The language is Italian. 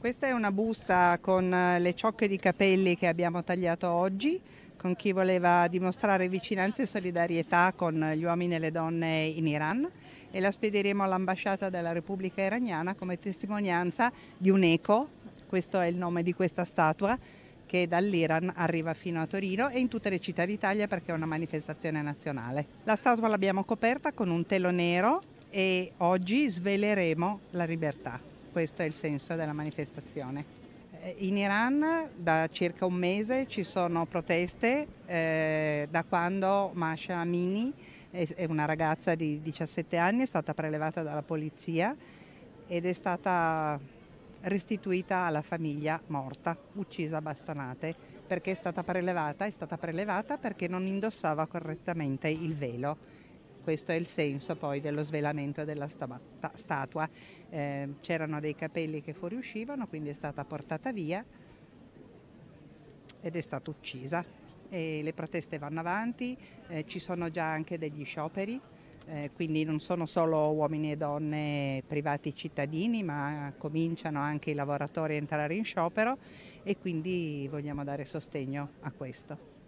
Questa è una busta con eh, le ciocche di capelli che abbiamo tagliato oggi con chi voleva dimostrare vicinanza e solidarietà con gli uomini e le donne in Iran e la spediremo all'ambasciata della Repubblica iraniana come testimonianza di un eco, questo è il nome di questa statua, che dall'Iran arriva fino a Torino e in tutte le città d'Italia perché è una manifestazione nazionale. La statua l'abbiamo coperta con un telo nero e oggi sveleremo la libertà. Questo è il senso della manifestazione. Eh, in Iran da circa un mese ci sono proteste eh, da quando Masha Amini, è una ragazza di 17 anni, è stata prelevata dalla polizia ed è stata restituita alla famiglia morta, uccisa a bastonate, perché è stata prelevata, è stata prelevata perché non indossava correttamente il velo questo è il senso poi dello svelamento della statua. Eh, c'erano dei capelli che fuoriuscivano, quindi è stata portata via ed è stata uccisa. E le proteste vanno avanti, eh, ci sono già anche degli scioperi, eh, quindi non sono solo uomini e donne privati cittadini, ma cominciano anche i lavoratori a entrare in sciopero e quindi vogliamo dare sostegno a questo.